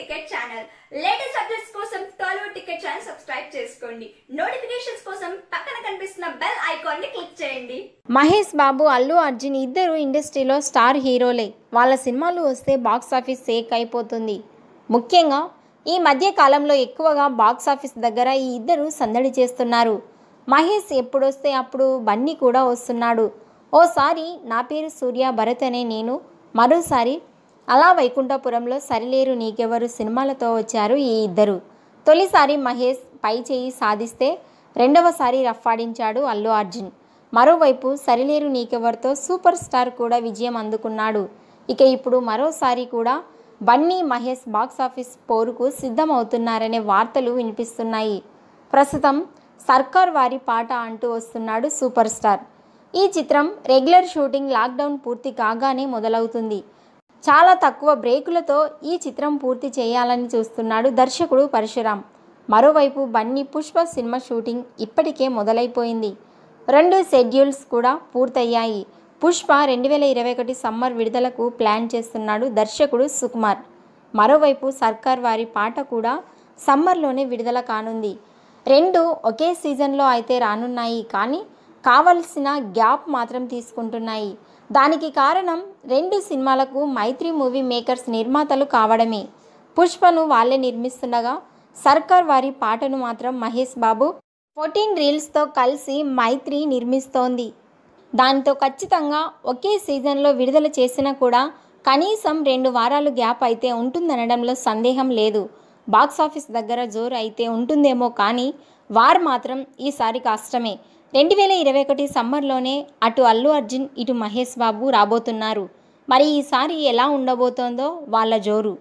ticket channel latest updates కోసం Tollywood ticket channel subscribe చేసుకోండి notifications కోసం పక్కన కనిపిస్తున్న బెల్ ఐకాన్ ని క్లిక్ చేయండి మహేష్ బాబు అల్లు అర్జున్ ఇద్దరు ఇండస్ట్రీలో స్టార్ హీరోలే వాళ్ళ సినిమాలు వస్తే బాక్స్ ఆఫీస్ సేక్ అయిపోతుంది ముఖ్యంగా ఈ మధ్య కాలంలో ఎక్కువగా బాక్స్ ఆఫీస్ దగ్గర ఈ ఇద్దరు సందడి చేస్తున్నారు మహేష్ ఎప్పుడొస్తే అప్పుడు బన్నీ కూడా వస్తున్నాడు ఓసారి నా పేరు సూర్య భరత్ అనే నేను మరోసారి అలా వైకుంఠపురంలో సరిలేరు నీకెవరు సినిమాలతో వచ్చారు ఈ ఇద్దరు తొలిసారి మహేష్ పై చేయి సాధిస్తే రెండవసారి రఫాడించాడు అల్లు అర్జున్ మరోవైపు సరిలేరు నీకెవరితో సూపర్ స్టార్ కూడా విజయం అందుకున్నాడు ఇక ఇప్పుడు మరోసారి కూడా బన్నీ మహేష్ బాక్సాఫీస్ పోరుకు సిద్ధమవుతున్నారనే వార్తలు వినిపిస్తున్నాయి ప్రస్తుతం సర్కార్ వారి పాట అంటూ వస్తున్నాడు సూపర్ స్టార్ ఈ చిత్రం రెగ్యులర్ షూటింగ్ లాక్డౌన్ పూర్తి కాగానే మొదలవుతుంది చాలా తక్కువ బ్రేకులతో ఈ చిత్రం పూర్తి చేయాలని చూస్తున్నాడు దర్శకుడు పరశురామ్ మరోవైపు బన్నీ పుష్ప సినిమా షూటింగ్ ఇప్పటికే మొదలైపోయింది రెండు షెడ్యూల్స్ కూడా పూర్తయ్యాయి పుష్ప రెండు వేల ఇరవై ఒకటి సమ్మర్ విడుదలకు ప్లాన్ చేస్తున్నాడు దర్శకుడు సుకుమార్ మరోవైపు సర్కార్ వారి పాట కూడా సమ్మర్లోనే విడుదల కానుంది రెండు ఒకే సీజన్లో అయితే రానున్నాయి కానీ కావలసిన గ్యాప్ మాత్రం తీసుకుంటున్నాయి దానికి కారణం రెండు సినిమాలకు మైత్రి మూవీ మేకర్స్ నిర్మాతలు కావడమే పుష్పను వాళ్ళే నిర్మిస్తుండగా సర్కార్ వారి పాటను మాత్రం మహేష్ బాబు ఫోర్టీన్ రీల్స్తో కలిసి మైత్రి నిర్మిస్తోంది దానితో ఖచ్చితంగా ఒకే సీజన్లో విడుదల చేసినా కూడా కనీసం రెండు వారాలు గ్యాప్ అయితే ఉంటుందనడంలో సందేహం లేదు బాక్సాఫీస్ దగ్గర జోరు అయితే ఉంటుందేమో కానీ వారు మాత్రం ఈసారి కష్టమే రెండు వేల ఇరవై ఒకటి సమ్మర్లోనే అటు అల్లు అర్జున్ ఇటు మహేష్ బాబు రాబోతున్నారు మరి ఈసారి ఎలా ఉండబోతోందో వాళ్ళ జోరు